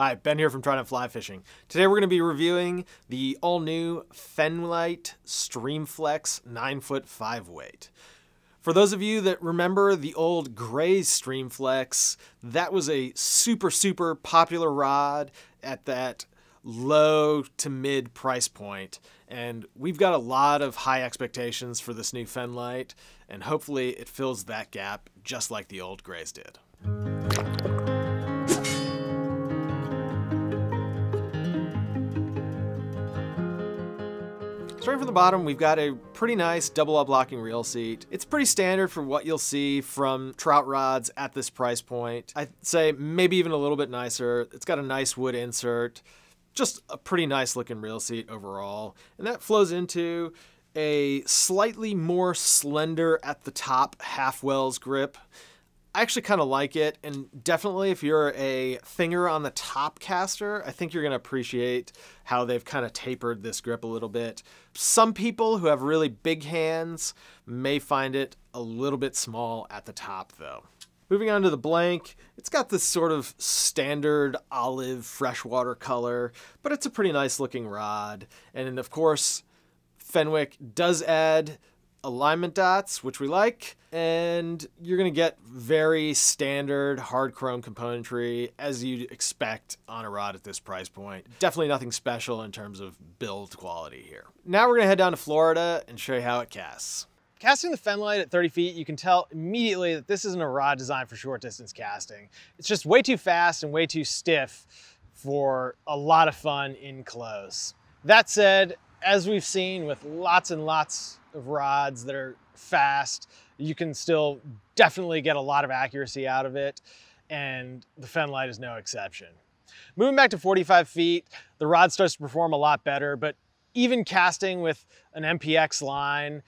Hi, Ben here from Trident Fly Fishing. Today we're going to be reviewing the all-new Fenlight Streamflex 9-foot 5 weight. For those of you that remember the old gray Streamflex, that was a super, super popular rod at that low to mid price point. And we've got a lot of high expectations for this new Fenlight, and hopefully it fills that gap just like the old grays did. Starting from the bottom, we've got a pretty nice double up locking reel seat. It's pretty standard for what you'll see from trout rods at this price point. I'd say maybe even a little bit nicer. It's got a nice wood insert, just a pretty nice looking reel seat overall. And that flows into a slightly more slender at the top half wells grip. I actually kind of like it, and definitely if you're a finger on the top caster, I think you're going to appreciate how they've kind of tapered this grip a little bit. Some people who have really big hands may find it a little bit small at the top, though. Moving on to the blank, it's got this sort of standard olive freshwater color, but it's a pretty nice looking rod. And of course, Fenwick does add alignment dots, which we like, and you're gonna get very standard hard chrome componentry as you'd expect on a rod at this price point. Definitely nothing special in terms of build quality here. Now we're gonna head down to Florida and show you how it casts. Casting the Fenlight at 30 feet, you can tell immediately that this isn't a rod designed for short distance casting. It's just way too fast and way too stiff for a lot of fun in close. That said, as we've seen with lots and lots of rods that are fast. You can still definitely get a lot of accuracy out of it, and the Fenlight is no exception. Moving back to 45 feet, the rod starts to perform a lot better, but even casting with an MPX line,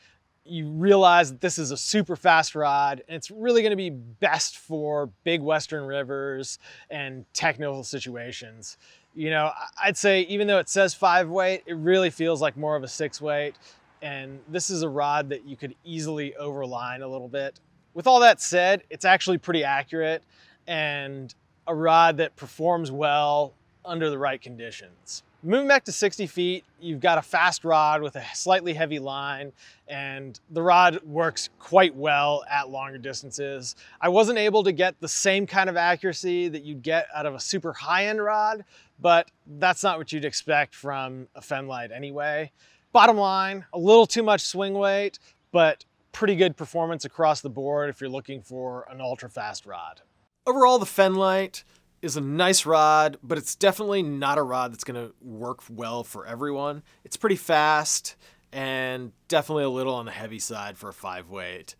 you realize that this is a super fast rod and it's really gonna be best for big Western rivers and technical situations. You know, I'd say even though it says five weight, it really feels like more of a six weight. And this is a rod that you could easily overline a little bit. With all that said, it's actually pretty accurate and a rod that performs well under the right conditions. Moving back to 60 feet, you've got a fast rod with a slightly heavy line and the rod works quite well at longer distances. I wasn't able to get the same kind of accuracy that you'd get out of a super high-end rod, but that's not what you'd expect from a Femlite anyway. Bottom line, a little too much swing weight, but pretty good performance across the board if you're looking for an ultra fast rod. Overall, the Fenlight is a nice rod, but it's definitely not a rod that's going to work well for everyone. It's pretty fast and definitely a little on the heavy side for a five weight,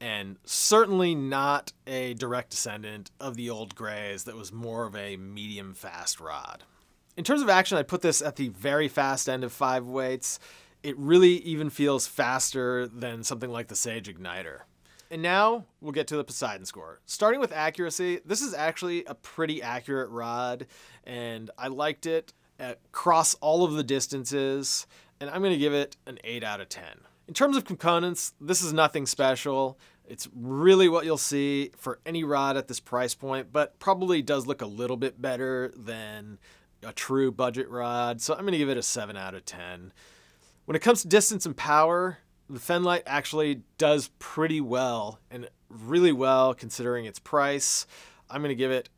and certainly not a direct descendant of the old Grays that was more of a medium fast rod. In terms of action, I put this at the very fast end of five weights. It really even feels faster than something like the Sage Igniter. And now we'll get to the Poseidon score. Starting with accuracy, this is actually a pretty accurate rod, and I liked it across all of the distances, and I'm going to give it an 8 out of 10. In terms of components, this is nothing special. It's really what you'll see for any rod at this price point, but probably does look a little bit better than a true budget rod, so I'm going to give it a 7 out of 10. When it comes to distance and power, the Fenlight actually does pretty well and really well considering its price. I'm going to give it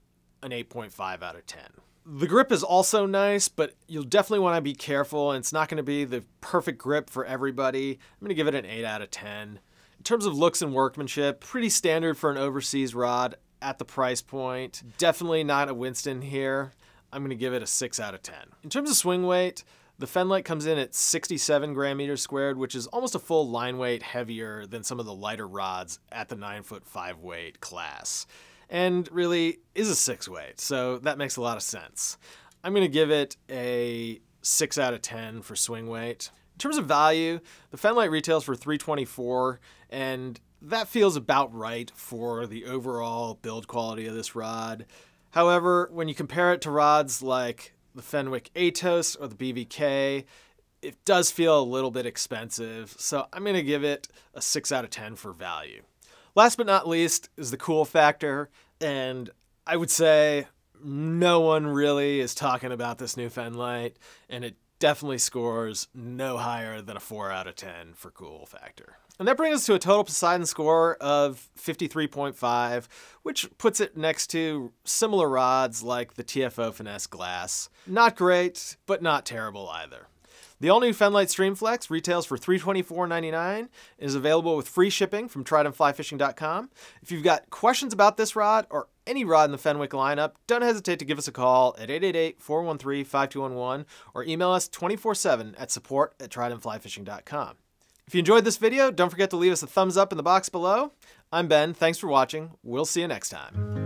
an 8.5 out of 10. The grip is also nice, but you'll definitely want to be careful, and it's not going to be the perfect grip for everybody. I'm going to give it an 8 out of 10. In terms of looks and workmanship, pretty standard for an overseas rod at the price point. Definitely not a Winston here. I'm going to give it a 6 out of 10. In terms of swing weight, the Fenlight comes in at 67 gram meters squared, which is almost a full line weight heavier than some of the lighter rods at the 9 foot 5 weight class. And really is a 6 weight, so that makes a lot of sense. I'm going to give it a 6 out of 10 for swing weight. In terms of value, the Fenlight retails for 324 and that feels about right for the overall build quality of this rod. However, when you compare it to rods like the Fenwick Atos or the BVK, it does feel a little bit expensive, so I'm going to give it a 6 out of 10 for value. Last but not least is the cool factor, and I would say no one really is talking about this new Fenlight, and it definitely scores no higher than a 4 out of 10 for cool factor. And that brings us to a total Poseidon score of 53.5, which puts it next to similar rods like the TFO Finesse Glass. Not great, but not terrible either. The all-new Fenlight Streamflex retails for $324.99 and is available with free shipping from tridentflyfishing.com. If you've got questions about this rod or any rod in the Fenwick lineup, don't hesitate to give us a call at 888-413-5211 or email us 24-7 at support at tridentflyfishing.com. If you enjoyed this video, don't forget to leave us a thumbs up in the box below. I'm Ben, thanks for watching, we'll see you next time.